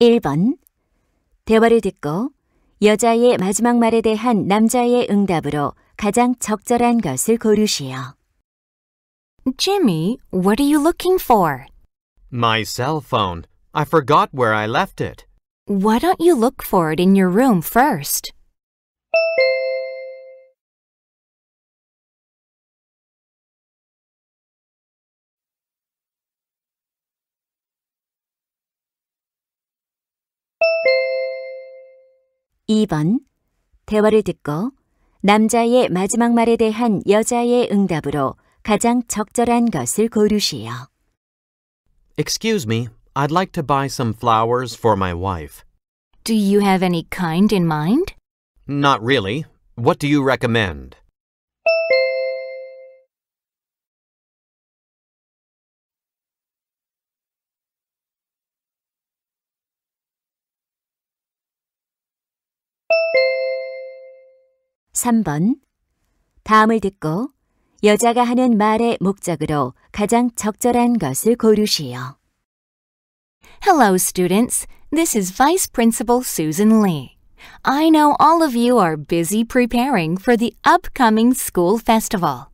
1번 대화를 듣고 여자의 마지막 말에 대한 남자의 응답으로 가장 적절한 것을 고르시오. Jimmy, what are you looking for? My cell phone. I forgot where I left it. Why don't you look for it in your room first? 2번 대화를 듣고 남자의 마지막 말에 대한 여자의 응답으로 가장 적절한 것을 고르시오. Excuse me, I'd like to buy some flowers for my wife. Do you have any kind in mind? Not really. What do you recommend? 3번. 다음을 듣고 여자가 하는 말의 목적으로 가장 적절한 것을 고르시오. Hello, students. This is Vice Principal Susan Lee. I know all of you are busy preparing for the upcoming school festival.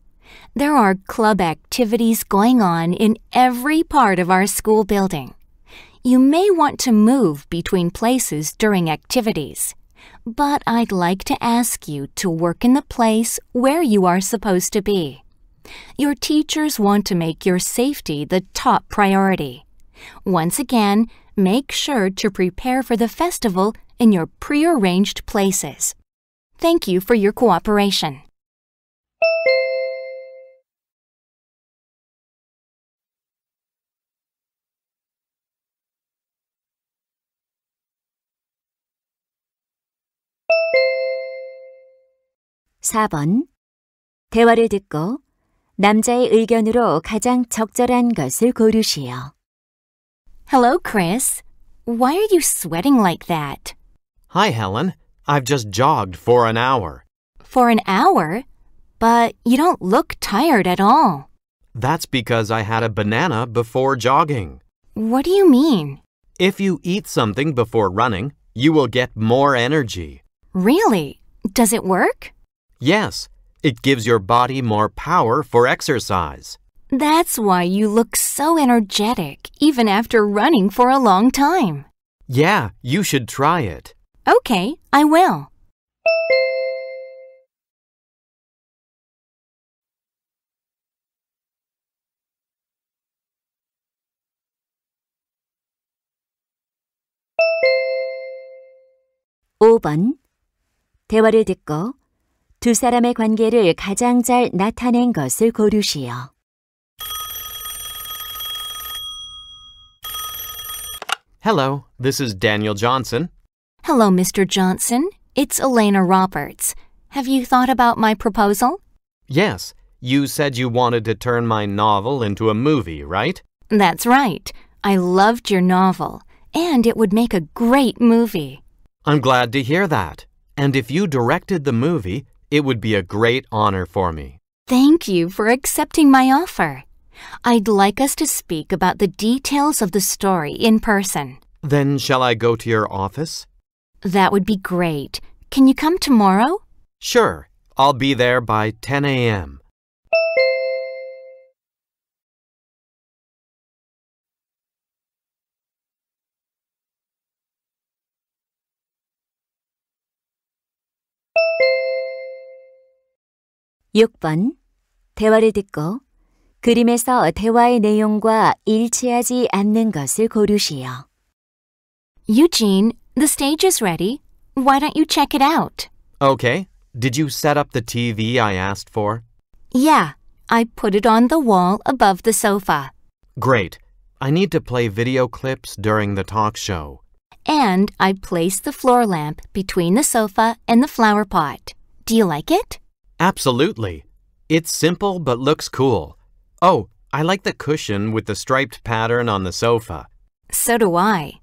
There are club activities going on in every part of our school building. You may want to move between places during activities but I'd like to ask you to work in the place where you are supposed to be. Your teachers want to make your safety the top priority. Once again, make sure to prepare for the festival in your prearranged places. Thank you for your cooperation. 4번. 대화를 듣고 남자의 의견으로 가장 적절한 것을 고르시오. Hello, Chris. Why are you sweating like that? Hi, Helen. I've just jogged for an hour. For an hour? But you don't look tired at all. That's because I had a banana before jogging. What do you mean? If you eat something before running, you will get more energy. Really? Does it work? Yes, it gives your body more power for exercise. That's why you look so energetic, even after running for a long time. Yeah, you should try it. Okay, I will. (5번) 대화를 듣고 두 사람의 관계를 가장 잘 나타낸 것을 고르시오. Hello, this is Daniel Johnson. Hello, Mr. Johnson. It's Elena Roberts. Have you thought about my proposal? Yes. You said you wanted to turn my novel into a movie, right? That's right. I loved your novel, and it would make a great movie. I'm glad to hear that. And if you directed the movie, it would be a great honor for me. Thank you for accepting my offer. I'd like us to speak about the details of the story in person. Then shall I go to your office? That would be great. Can you come tomorrow? Sure. I'll be there by 10 a.m. 6번 대화를 듣고 그림에서 대화의 내용과 일치하지 않는 것을 고르시오. Eugene, the stage is ready. Why don't you check it out? Okay. Did you set up the TV I asked for? Yeah. I put it on the wall above the sofa. Great. I need to play video clips during the talk show. And I placed the floor lamp between the sofa and the flower pot. Do you like it? Absolutely. It's simple but looks cool. Oh, I like the cushion with the striped pattern on the sofa. So do I.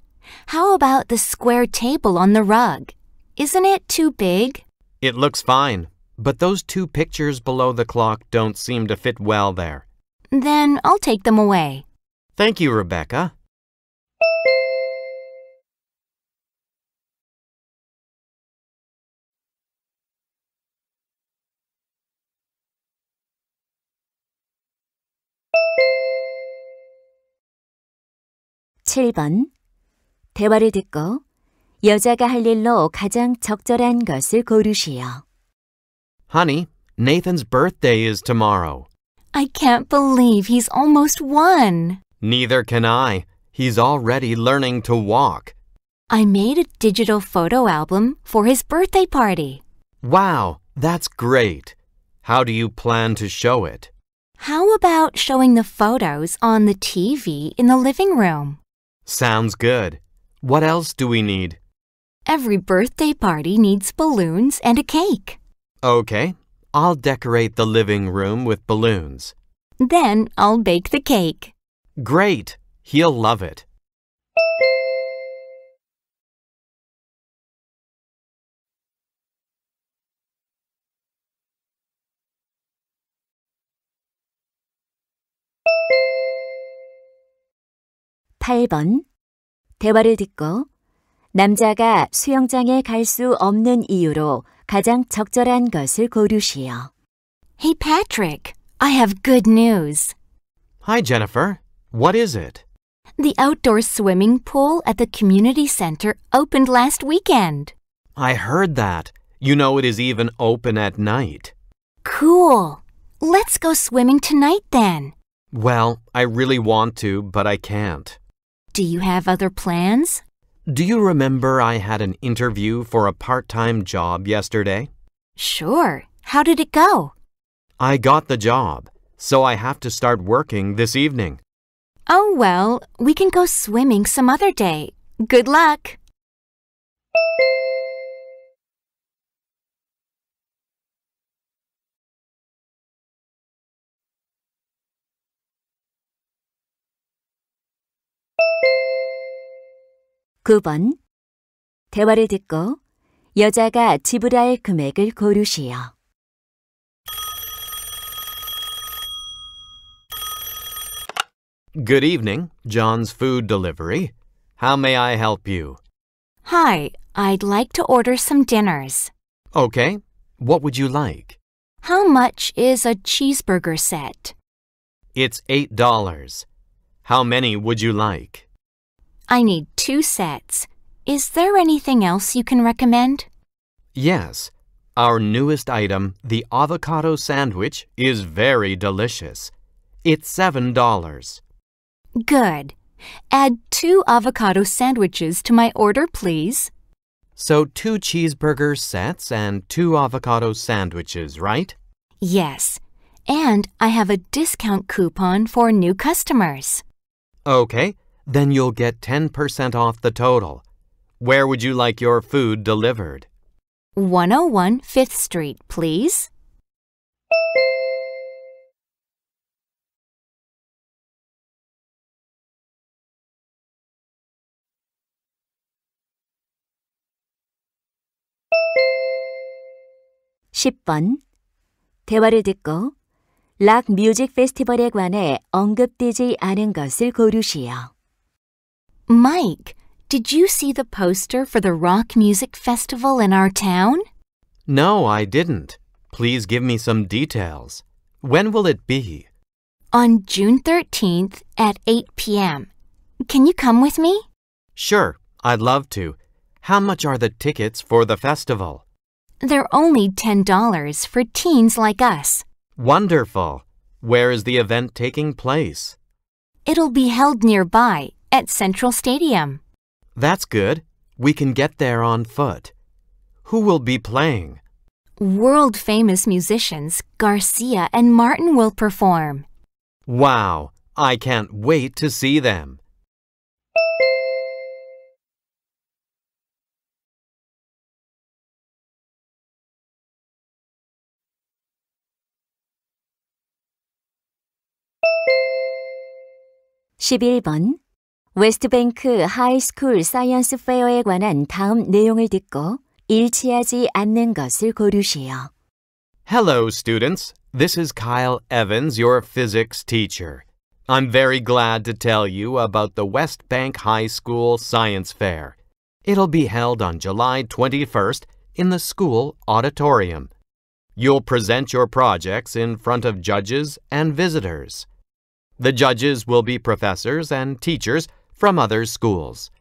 How about the square table on the rug? Isn't it too big? It looks fine, but those two pictures below the clock don't seem to fit well there. Then I'll take them away. Thank you, Rebecca. 7번 대화를 듣고 여자가 할 일로 가장 적절한 것을 고르시오. Honey, Nathan's birthday is tomorrow. I can't believe he's almost one. Neither can I. He's already learning to walk. I made a digital photo album for his birthday party. Wow, that's great. How do you plan to show it? How about showing the photos on the TV in the living room? Sounds good. What else do we need? Every birthday party needs balloons and a cake. Okay. I'll decorate the living room with balloons. Then I'll bake the cake. Great. He'll love it. 8번 대화를 듣고 남자가 수영장에 갈 수 없는 이유로 가장 적절한 것을 고르시오. Hey Patrick, I have good news. Hi Jennifer, what is it? The outdoor swimming pool at the community center opened last weekend. I heard that. You know it is even open at night. Cool. Let's go swimming tonight then. Well, I really want to, but I can't. Do you have other plans? Do you remember I had an interview for a part-time job yesterday? Sure. How did it go? I got the job, so I have to start working this evening. Oh, well, we can go swimming some other day. Good luck! 9번 대화를 듣고 여자가 지불할 금액을 고르시오. Good evening, John's Food Delivery. How may I help you? Hi, I'd like to order some dinners. Okay, what would you like? How much is a cheeseburger set? It's $8. How many would you like? I need two sets. Is there anything else you can recommend? Yes. Our newest item, the avocado sandwich, is very delicious. It's $7. Good. Add two avocado sandwiches to my order, please. So two cheeseburger sets and two avocado sandwiches, right? Yes. And I have a discount coupon for new customers. Okay. Then you'll get 10% off the total. Where would you like your food delivered? 101 5th Street, please. (10번) 대화를 듣고 락 뮤직 페스티벌에 관해 언급되지 않은 것을 고르시오. Mike, did you see the poster for the Rock Music Festival in our town? No, I didn't. Please give me some details. When will it be? On June 13th at 8 p.m. Can you come with me? Sure, I'd love to. How much are the tickets for the festival? They're only $10 for teens like us. Wonderful. Where is the event taking place? It'll be held nearby at Central Stadium. That's good. We can get there on foot. Who will be playing? World famous musicians Garcia and Martin will perform. Wow, I can't wait to see them. (11번) 웨스트뱅크 하이스쿨 사이언스 페어에 관한 다음 내용을 듣고 일치하지 않는 것을 고르시오. Hello, students. This is Kyle Evans, your physics teacher. I'm very glad to tell you about the West Bank High School Science Fair. It'll be held on July 21st in the school auditorium. You'll present your projects in front of judges and visitors. The judges will be professors and teachers from other schools.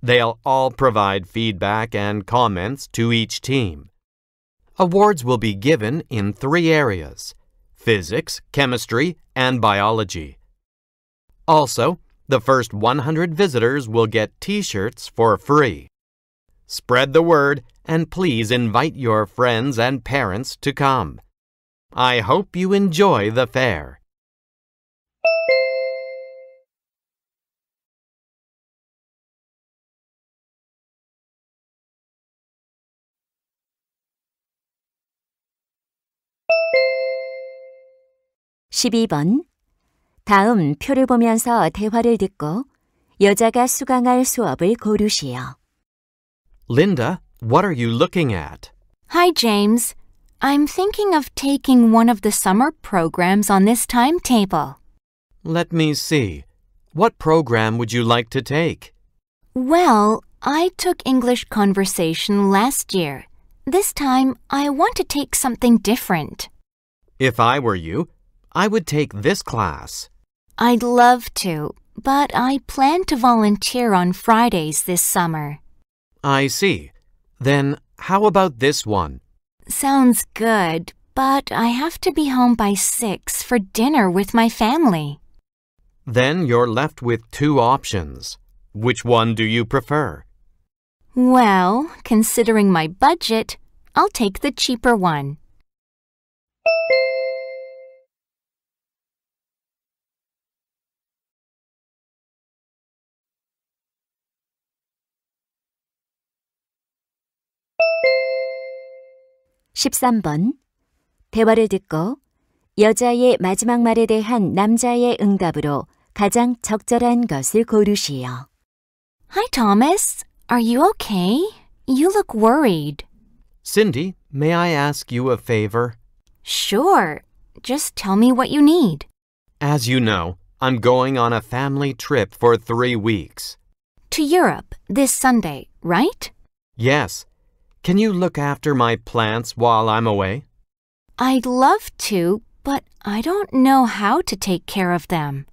They'll all provide feedback and comments to each team. Awards will be given in three areas physics, chemistry, and biology. Also, the first 100 visitors will get t shirts for free. Spread the word and please invite your friends and parents to come. I hope you enjoy the fair. 12번 다음 표를 보면서 대화를 듣고 여자가 수강할 수업을 고르시오. Linda, what are you looking at? Hi, James. I'm thinking of taking one of the summer programs on this timetable. Let me see. What program would you like to take? Well, I took English conversation last year. This time, I want to take something different. If I were you, I would take this class. I'd love to, but I plan to volunteer on Fridays this summer. I see. Then how about this one? Sounds good, but I have to be home by 6 for dinner with my family. Then you're left with two options. Which one do you prefer? Well, considering my budget, I'll take the cheaper one. 13번 대화를 듣고 여자의 마지막 말에 대한 남자의 응답으로 가장 적절한 것을 고르시오. Hi Thomas, are you okay? You look worried. Cindy, may I ask you a favor? Sure. Just tell me what you need. As you know, I'm going on a family trip for three weeks. To Europe this Sunday, right? Yes. Can you look after my plants while I'm away? I'd love to, but I don't know how to take care of them.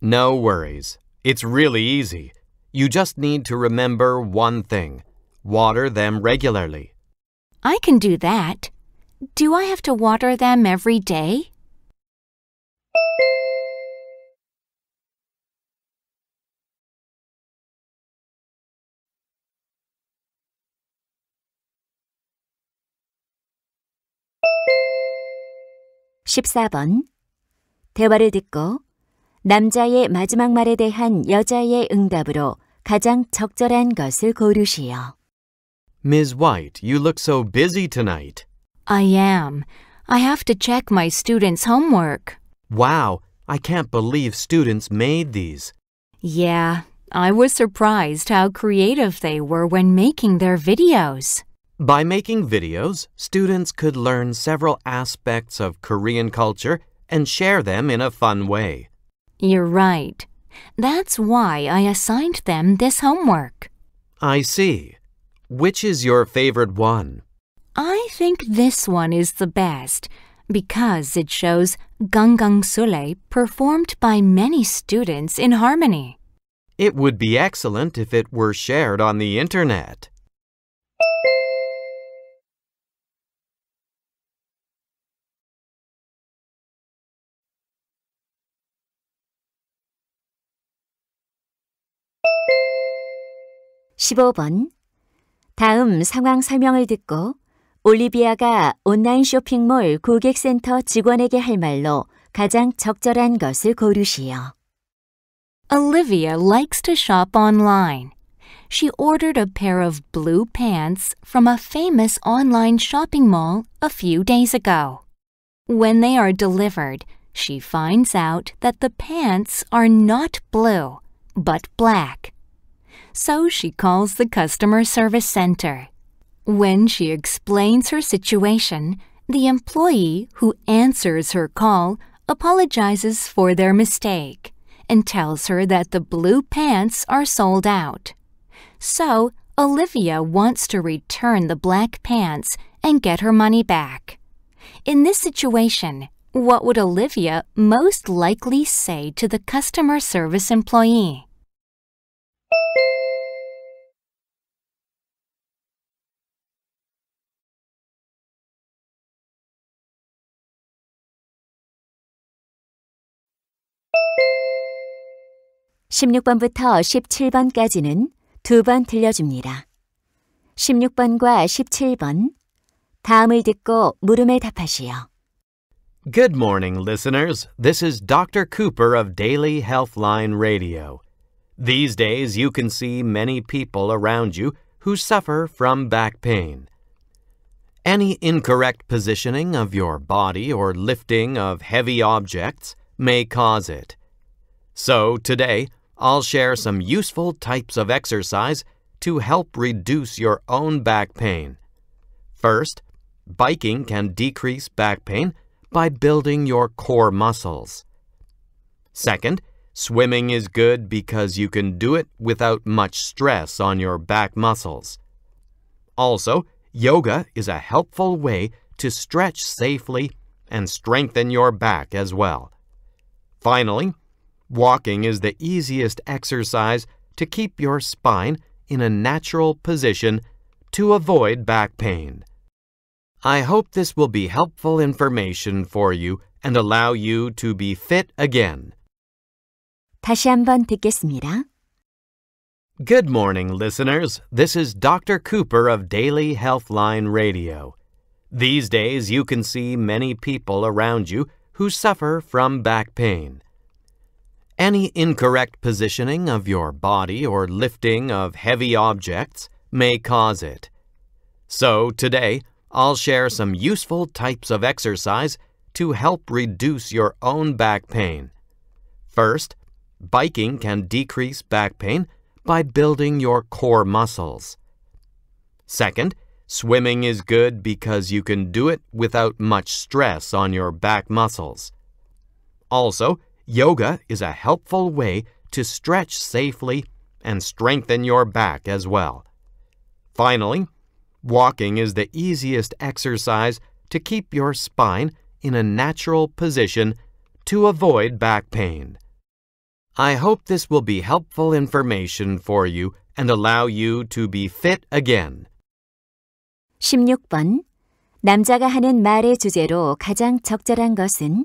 No worries. It's really easy. You just need to remember one thing. Water them regularly. I can do that. Do I have to water them every day? 14번 대화를 듣고 남자의 마지막 말에 대한 여자의 응답으로 가장 적절한 것을 고르시오. Ms. White, you look so busy tonight. I am. I have to check my students' homework. Wow, I can't believe students made these. Yeah, I was surprised how creative they were when making their videos. By making videos, students could learn several aspects of Korean culture and share them in a fun way. You're right. That's why I assigned them this homework. I see. Which is your favorite one? I think this one is the best because it shows Gangang Sule performed by many students in harmony. It would be excellent if it were shared on the internet. 15번. 다음 상황 설명을 듣고 올리비아가 온라인 쇼핑몰 고객센터 직원에게 할 말로 가장 적절한 것을 고르시오. Olivia likes to shop online. She ordered a pair of blue pants from a famous online shopping mall a few days ago. When they are delivered, she finds out that the pants are not blue, but black so she calls the customer service center. When she explains her situation, the employee who answers her call apologizes for their mistake and tells her that the blue pants are sold out. So, Olivia wants to return the black pants and get her money back. In this situation, what would Olivia most likely say to the customer service employee? 16번부터 17번까지는 들려줍니다. 16번과 17번. 다음을 듣고 물음에 답하시오. Good morning, listeners. This is Dr. Cooper of Daily Healthline Radio. These days, you can see many people around you who suffer from back pain. Any incorrect positioning of your body or lifting of heavy objects may cause it. So, today, I'll share some useful types of exercise to help reduce your own back pain. First, biking can decrease back pain by building your core muscles. Second, swimming is good because you can do it without much stress on your back muscles. Also, yoga is a helpful way to stretch safely and strengthen your back as well. Finally, Walking is the easiest exercise to keep your spine in a natural position to avoid back pain. I hope this will be helpful information for you and allow you to be fit again. 다시 한번 듣겠습니다. Good morning, listeners. This is Dr. Cooper of Daily Healthline Radio. These days, you can see many people around you who suffer from back pain. Any incorrect positioning of your body or lifting of heavy objects may cause it. So today, I'll share some useful types of exercise to help reduce your own back pain. First, biking can decrease back pain by building your core muscles. Second, swimming is good because you can do it without much stress on your back muscles. Also, Yoga is a helpful way to stretch safely and strengthen your back as well. Finally, walking is the easiest exercise to keep your spine in a natural position to avoid back pain. I hope this will be helpful information for you and allow you to be fit again. 16번 남자가 하는 말의 주제로 가장 적절한 것은